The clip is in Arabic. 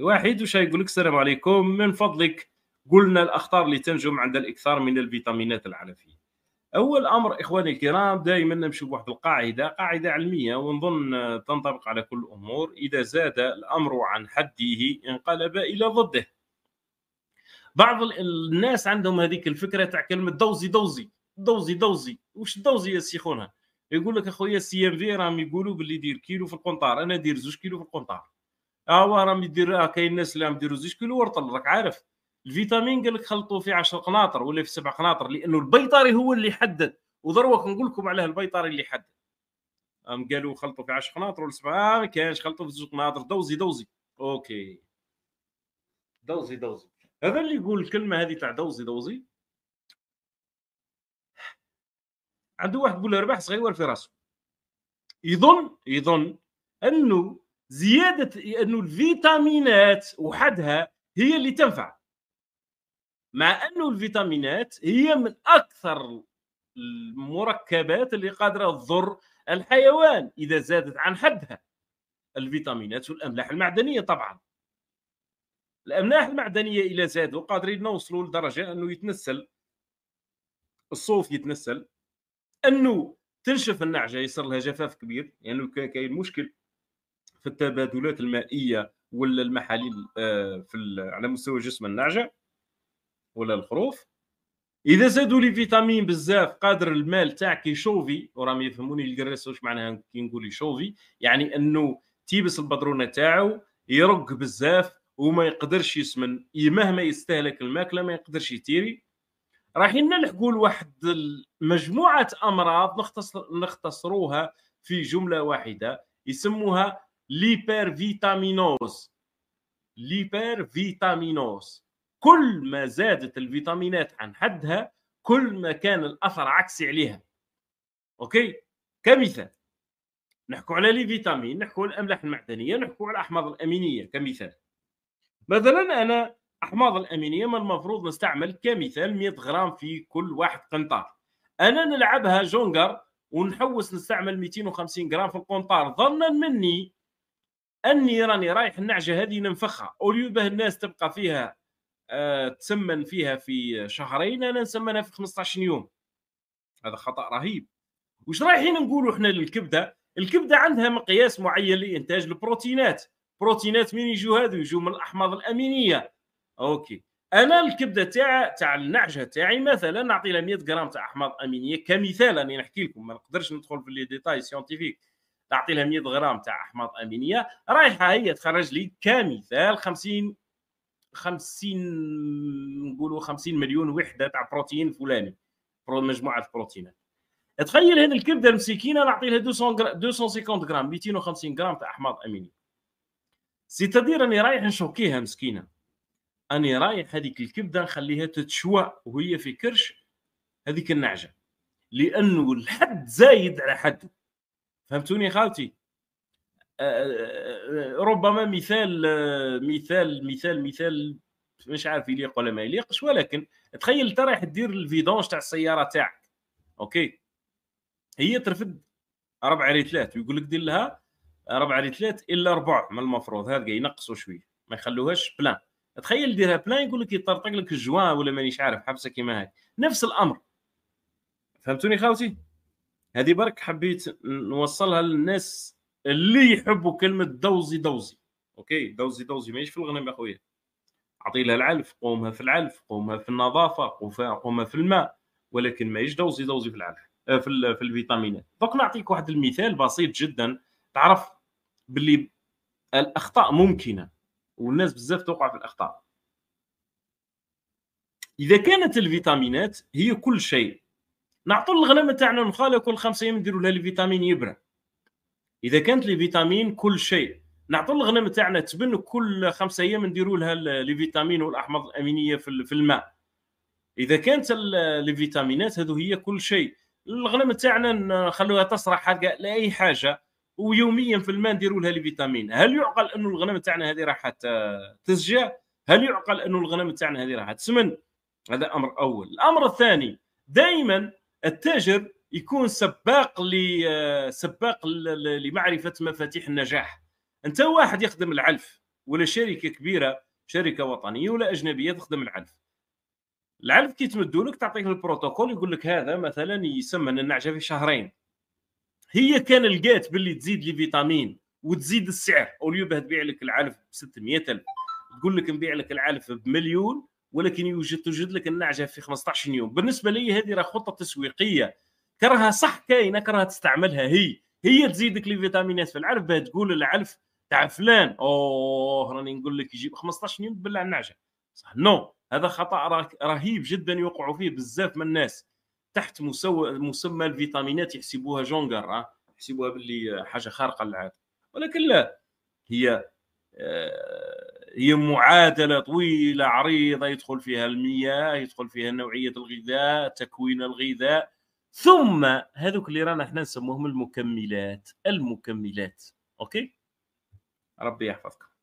واحد وش يقول لك السلام عليكم من فضلك قلنا الاخطار اللي تنجم عند الاكثار من الفيتامينات العلفيه اول امر اخواني الكرام دائما نمشي بواحد القاعده قاعده علميه ونظن تنطبق على كل الامور اذا زاد الامر عن حده انقلب الى ضده بعض الناس عندهم هذيك الفكره تاع كلمه دوزي دوزي دوزي دوزي وش دوزي يا سيخونها يقول لك اخويا السي ام في راهم يقولوا باللي دير كيلو في القنطار انا دير زوج كيلو في القنطار اه راهم يدير كاين الناس اللي راهم يديروا زوج كيلو ورطل راك عارف الفيتامين قال لك خلطوا في 10 قناطر ولا في 7 قناطر لانه البيطري هو اللي حدد ودروك نقول لكم علاه البيطري اللي حدد ام قالوا خلطوا في 10 قناطر ولا 7 آه، ما كانش خلطوا في زوج قناطر دوزي دوزي اوكي دوزي دوزي هذا اللي يقول الكلمه هذه تاع دوزي دوزي عنده واحد يقول له ربح صغير في راسه يظن يظن انه زياده انه الفيتامينات وحدها هي اللي تنفع مع انه الفيتامينات هي من اكثر المركبات اللي قادره تضر الحيوان اذا زادت عن حدها الفيتامينات والاملاح المعدنيه طبعا الاملاح المعدنيه الى زادوا قادرين نوصلوا لدرجه انه يتنسل الصوف يتنسل انه تنشف النعجه يصير لها جفاف كبير لانه يعني كاين مشكل في التبادلات المائيه ولا المحاليل آه، في على مستوى جسم النعجه ولا الخروف اذا زادوا لي فيتامين بزاف قادر المال تاعك يشوفي ورامي يفهموني القراس واش معناها كي نقول يشوفي يعني انه تيبس البدرونه تاعو يرق بزاف وما يقدرش يسمن مهما يستهلك الماكله ما يقدرش يتيري راح نلحقوا لواحد مجموعه امراض نختصر نختصروها في جمله واحده يسموها ليبرفيتامينوز ليبرفيتامينوز كل ما زادت الفيتامينات عن حدها كل ما كان الاثر عكسي عليها اوكي كمثال نحكو على لي فيتامين نحكو على الاملاح المعدنيه نحكو على الاحماض الامينيه كمثال مثلا انا احماض الامينيه من المفروض نستعمل كمثال 100 غرام في كل واحد قنطار انا نلعبها جونجر ونحوس نستعمل 250 غرام في القنطار ظنا مني اني راني رايح النعجه هذه ننفخها اوليو به الناس تبقى فيها أه تسمن فيها في شهرين انا نسمنها في 15 يوم هذا خطا رهيب واش رايحين نقولوا احنا للكبده الكبده عندها مقياس معين لانتاج البروتينات بروتينات من يجوا هذو يجوا من الاحماض الامينيه اوكي انا الكبده تاع تاع النعجه تاعي مثلا نعطي لها 100 غرام تاع احماض امينيه كمثال راني يعني نحكي لكم ما نقدرش ندخل في لي ديتاي سيونتيفيك تعطي لها 100 غرام تاع احماض امينيه رايحه هي تخرج لي كمثال 50 50 نقولوا 50 مليون وحده تاع بروتين فلاني مجموعه بروتينات تخيل هذه الكبده المسكينه نعطي لها 200 250 غرام 250 غرام تاع احماض امينيه سيتادير اني رايح نشوكيها مسكينه اني رايح هذيك الكبده نخليها تتشوى وهي في كرش هذيك النعجه لانه الحد زايد على حده فهمتوني خالتي أه، أه، أه، ربما مثال مثال مثال مثال مش عارف يليق ولا ما يليقش ولكن تخيل انت رايح دير الفيدونج تاع السياره تاعك اوكي هي ترفد 4 ريتلات ويقول لك دير لها 4 ريتلات الا ربع من المفروض هذا ينقصوا شويه ما يخلوهاش بلان تخيل ديرها بلان يقول لك يطرطق لك الجوان ولا مانيش عارف حبسه كيما هاك نفس الامر فهمتوني خاوتي هذه برك حبيت نوصلها للناس اللي يحبوا كلمه دوزي دوزي اوكي دوزي دوزي ماهيش في الغنم يا خويا اعطي لها العلف قومها في العلف قومها في النظافه قومها في الماء ولكن ماهيش دوزي دوزي في العلف آه، في في الفيتامينات دوك نعطيك واحد المثال بسيط جدا تعرف باللي الاخطاء ممكنه والناس بزاف توقع في الاخطاء اذا كانت الفيتامينات هي كل شيء نعطوا الغنم تاعنا النخاله كل خمسه ايام نديروا لها الفيتامين يبرى اذا كانت لي فيتامين كل شيء نعطوا الغنم تاعنا تبن كل خمسه ايام نديروا لها الفيتامين والاحماض الامينيه في الماء اذا كانت الفيتامينات هذو هي كل شيء الغنم تاعنا نخلوها تسرح لاي حاجه ويوميا في الماء نديروا لها الفيتامين هل يعقل انه الغنم تاعنا هذه راح تسجع هل يعقل انه الغنم تاعنا هذه راح تسمن هذا امر اول الامر الثاني دائما التاجر يكون سباق ل سباق لمعرفه مفاتيح النجاح انت واحد يخدم العلف ولا شركه كبيره شركه وطنيه ولا اجنبيه تخدم العلف العلف كي تمدوا لك تعطيك البروتوكول يقول لك هذا مثلا يسمن النعجه في شهرين هي كان لقات باللي تزيد لي فيتامين وتزيد السعر اوليو باه تبيع لك العلف ب 600 الف تقول لك نبيع لك العلف بمليون ولكن يوجد توجد لك النعجه في 15 يوم بالنسبه لي هذه راه خطه تسويقيه كرها صح كاينه كرها تستعملها هي هي تزيدك لي فيتامينات في العلف باه تقول العلف تاع فلان اوه راني نقول لك يجيب 15 يوم تبلع النعجه صح نو هذا خطا رهيب جدا يوقعوا فيه بزاف من الناس تحت مسو... مسمى الفيتامينات يحسبوها جونغر آه. يحسبوها باللي حاجه خارقه للعاده ولكن لا هي آه، هي معادله طويله عريضه يدخل فيها المياه يدخل فيها نوعيه الغذاء تكوين الغذاء ثم هذوك اللي رانا احنا نسموهم المكملات المكملات اوكي ربي يحفظكم